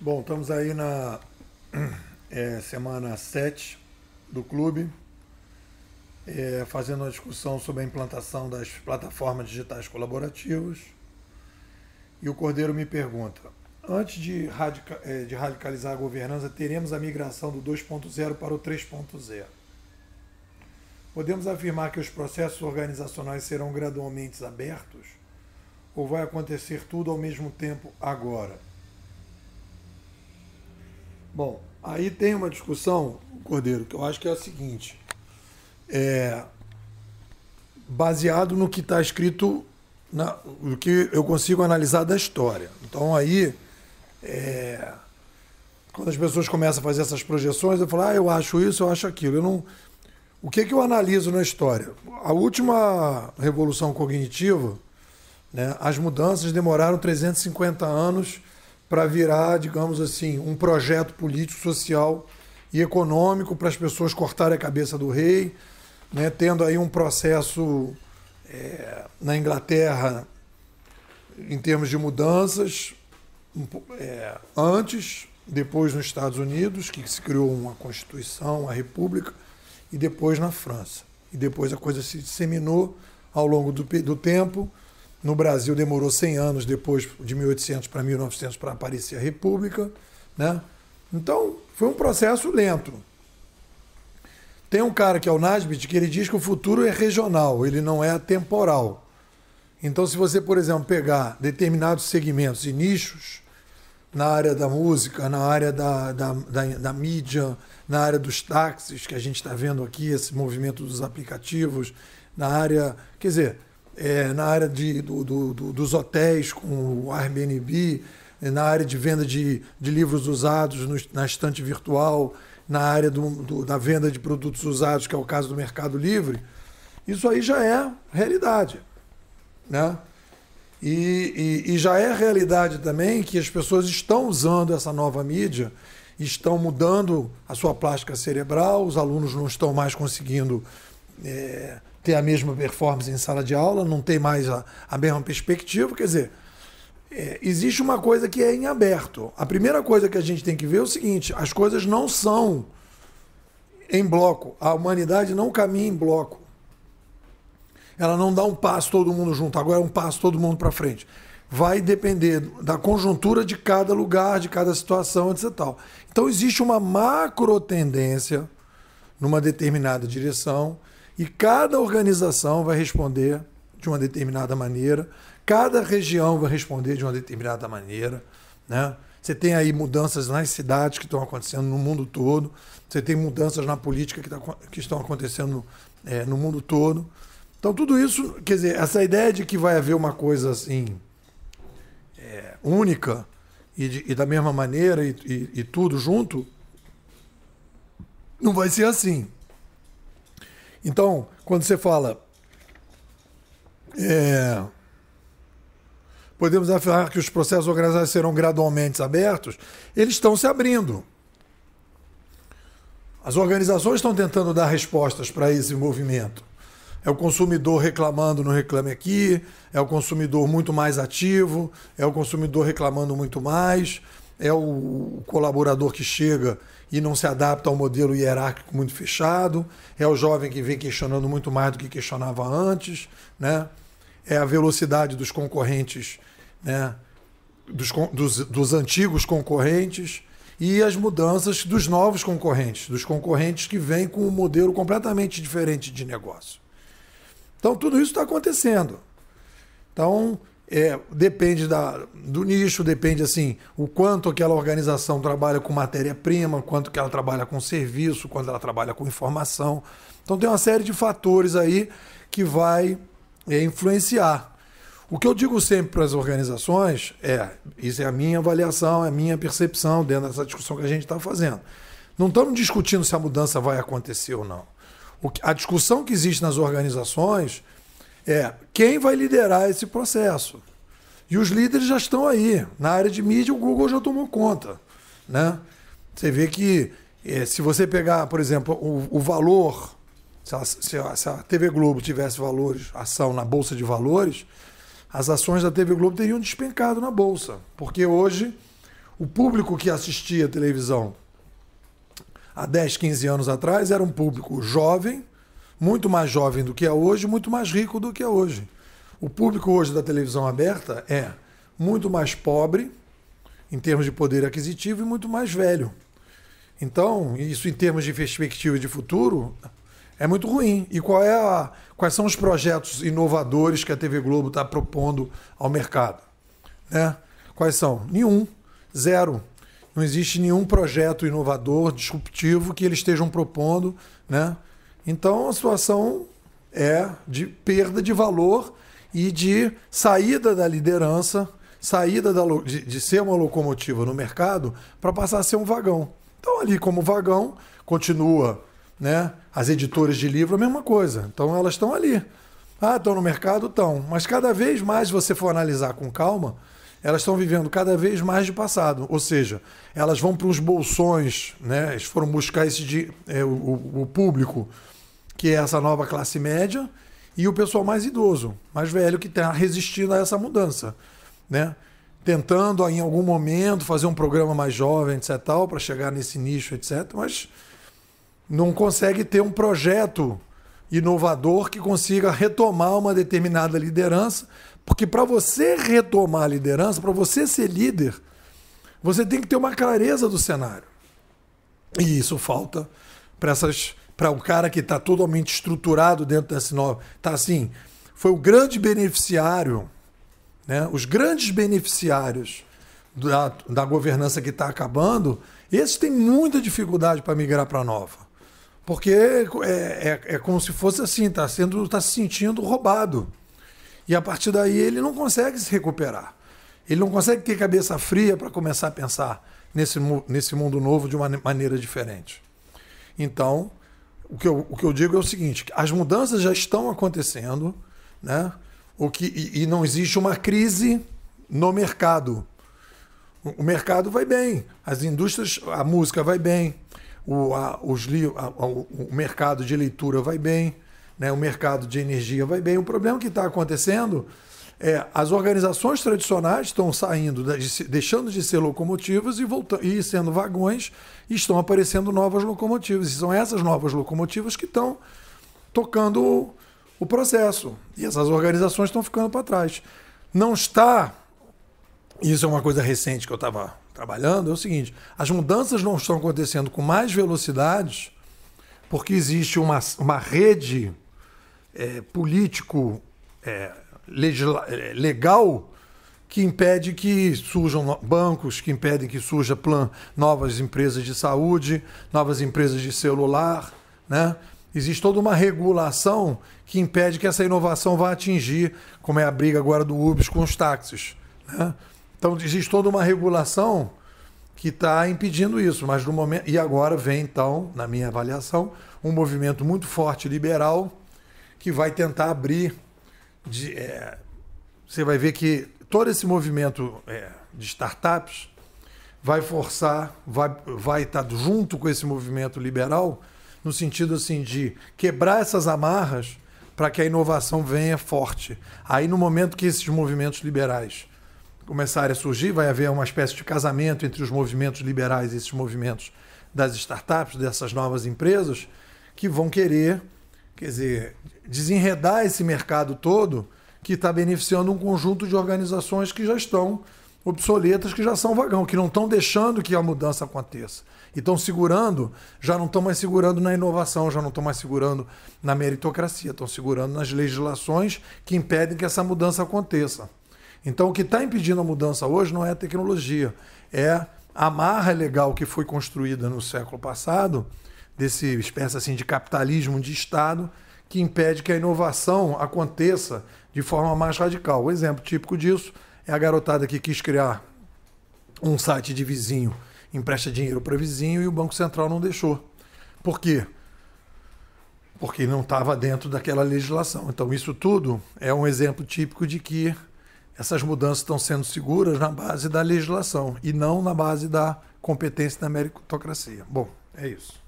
Bom, estamos aí na é, semana 7 do clube, é, fazendo uma discussão sobre a implantação das plataformas digitais colaborativas. E o Cordeiro me pergunta: antes de, radica é, de radicalizar a governança, teremos a migração do 2.0 para o 3.0. Podemos afirmar que os processos organizacionais serão gradualmente abertos? Ou vai acontecer tudo ao mesmo tempo agora? Bom, aí tem uma discussão, Cordeiro, que eu acho que é a seguinte. É, baseado no que está escrito, na, no que eu consigo analisar da história. Então aí, é, quando as pessoas começam a fazer essas projeções, eu falo, ah, eu acho isso, eu acho aquilo. Eu não, o que, que eu analiso na história? A última revolução cognitiva, né, as mudanças demoraram 350 anos para virar, digamos assim, um projeto político, social e econômico para as pessoas cortarem a cabeça do rei, né, tendo aí um processo é, na Inglaterra em termos de mudanças é, antes, depois nos Estados Unidos, que se criou uma Constituição, a República, e depois na França. E depois a coisa se disseminou ao longo do, do tempo no Brasil demorou 100 anos depois de 1800 para 1900 para aparecer a República, né? Então foi um processo lento. Tem um cara que é o Nasbit que ele diz que o futuro é regional, ele não é temporal. Então, se você, por exemplo, pegar determinados segmentos e nichos na área da música, na área da, da, da, da mídia, na área dos táxis, que a gente está vendo aqui, esse movimento dos aplicativos, na área. Quer dizer, é, na área de, do, do, do, dos hotéis com o Airbnb, na área de venda de, de livros usados no, na estante virtual, na área da venda de produtos usados, que é o caso do Mercado Livre, isso aí já é realidade. Né? E, e, e já é realidade também que as pessoas estão usando essa nova mídia, estão mudando a sua plástica cerebral, os alunos não estão mais conseguindo. É, ter a mesma performance em sala de aula, não tem mais a, a mesma perspectiva. Quer dizer, é, existe uma coisa que é em aberto. A primeira coisa que a gente tem que ver é o seguinte: as coisas não são em bloco. A humanidade não caminha em bloco. Ela não dá um passo todo mundo junto, agora é um passo todo mundo para frente. Vai depender da conjuntura de cada lugar, de cada situação, etc. Tal. Então existe uma macro tendência numa determinada direção e cada organização vai responder de uma determinada maneira, cada região vai responder de uma determinada maneira. Né? Você tem aí mudanças nas cidades que estão acontecendo no mundo todo, você tem mudanças na política que, tá, que estão acontecendo é, no mundo todo. Então, tudo isso, quer dizer, essa ideia de que vai haver uma coisa assim é, única e, de, e, da mesma maneira e, e, e tudo junto, não vai ser assim. Então, quando você fala. É, podemos afirmar que os processos organizados serão gradualmente abertos, eles estão se abrindo. As organizações estão tentando dar respostas para esse movimento. É o consumidor reclamando no Reclame Aqui, é o consumidor muito mais ativo, é o consumidor reclamando muito mais é o colaborador que chega e não se adapta ao modelo hierárquico muito fechado, é o jovem que vem questionando muito mais do que questionava antes, né? é a velocidade dos concorrentes, né? dos, dos, dos antigos concorrentes e as mudanças dos novos concorrentes, dos concorrentes que vêm com um modelo completamente diferente de negócio. Então, tudo isso está acontecendo. Então, é, depende da, do nicho, depende assim, o quanto aquela organização trabalha com matéria-prima, quanto que ela trabalha com serviço, quanto ela trabalha com informação. Então tem uma série de fatores aí que vai é, influenciar. O que eu digo sempre para as organizações é, isso é a minha avaliação, é a minha percepção dentro dessa discussão que a gente está fazendo. Não estamos discutindo se a mudança vai acontecer ou não. O, a discussão que existe nas organizações é quem vai liderar esse processo. E os líderes já estão aí. Na área de mídia, o Google já tomou conta. Né? Você vê que é, se você pegar, por exemplo, o, o valor, se a, se, a, se a, TV Globo tivesse valores, ação na Bolsa de Valores, as ações da TV Globo teriam despencado na Bolsa. Porque hoje o público que assistia televisão há 10, 15 anos atrás era um público jovem muito mais jovem do que é hoje, muito mais rico do que é hoje. O público hoje da televisão aberta é muito mais pobre em termos de poder aquisitivo e muito mais velho. Então, isso em termos de perspectiva de futuro é muito ruim. E qual é a, quais são os projetos inovadores que a TV Globo está propondo ao mercado? Né? Quais são? Nenhum, zero. Não existe nenhum projeto inovador, disruptivo que eles estejam propondo, né? Então a situação é de perda de valor e de saída da liderança, saída da, de, de ser uma locomotiva no mercado para passar a ser um vagão. Então, ali, como vagão, continua né, as editoras de livro, a mesma coisa. Então, elas estão ali. Ah, estão no mercado? Estão. Mas cada vez mais, você for analisar com calma, elas estão vivendo cada vez mais de passado. Ou seja, elas vão para os bolsões, né? eles foram buscar esse de, é, o, o público que é essa nova classe média, e o pessoal mais idoso, mais velho, que está resistindo a essa mudança, né? Tentando em algum momento fazer um programa mais jovem, etc, para chegar nesse nicho, etc, mas não consegue ter um projeto inovador que consiga retomar uma determinada liderança, porque para você retomar a liderança, para você ser líder, você tem que ter uma clareza do cenário. E isso falta para essas para um cara que está totalmente estruturado dentro desse novo Tá assim, foi o grande beneficiário, né? os grandes beneficiários da, da governança que está acabando, esses têm muita dificuldade para migrar para a nova. Porque é, é, é, como se fosse assim, está sendo, tá se sentindo roubado. E a partir daí ele não consegue se recuperar. Ele não consegue ter cabeça fria para começar a pensar nesse, nesse mundo novo de uma maneira diferente. Então, o que, eu, o que eu digo é o seguinte: as mudanças já estão acontecendo, né? O que, e, e não existe uma crise no mercado. O, o, mercado vai bem, as indústrias, a música vai bem, o, a, os li, a, o, mercado de leitura vai bem, né? o mercado de energia vai bem. O problema que está acontecendo é, as organizações tradicionais estão saindo, deixando de ser locomotivas e, voltando, e sendo vagões, e estão aparecendo novas locomotivas. E são essas novas locomotivas que estão tocando o, o processo. E essas organizações estão ficando para trás. Não está. Isso é uma coisa recente que eu estava trabalhando. É o seguinte: as mudanças não estão acontecendo com mais velocidades porque existe uma, uma rede é, político. É, é, legal que impede que surjam bancos, que impedem que surja plan, novas empresas de saúde, novas empresas de celular, né? Existe toda uma regulação que impede que essa inovação vá atingir, como é a briga agora do UBS com os táxis. Né? Então existe toda uma regulação que está impedindo isso, mas no momento e agora vem então, na minha avaliação, um movimento muito forte liberal que vai tentar abrir de, é, você vai ver que todo esse movimento é, de startups vai forçar, vai, vai estar tá junto com esse movimento liberal, no sentido assim de quebrar essas amarras para que a inovação venha forte. Aí, no momento que esses movimentos liberais começarem a surgir, vai haver uma espécie de casamento entre os movimentos liberais e esses movimentos das startups, dessas novas empresas, que vão querer quer dizer, desenredar esse mercado todo que está beneficiando um conjunto de organizações que já estão obsoletas, que já são vagão, que não estão deixando que a mudança aconteça. E estão segurando, já não estão mais segurando na inovação, já não estão mais segurando na meritocracia, estão segurando nas legislações que impedem que essa mudança aconteça. Então, o que está impedindo a mudança hoje não é a tecnologia, é a marra legal que foi construída no século passado desse espécie assim de capitalismo de Estado que impede que a inovação aconteça de forma mais radical. O exemplo típico disso é a garotada que quis criar um site de vizinho, empresta dinheiro para vizinho e o Banco Central não deixou. Por quê? Porque não estava dentro daquela legislação. Então, isso tudo é um exemplo típico de que essas mudanças estão sendo seguras na base da legislação e não na base da competência da meritocracia. Bom, é isso.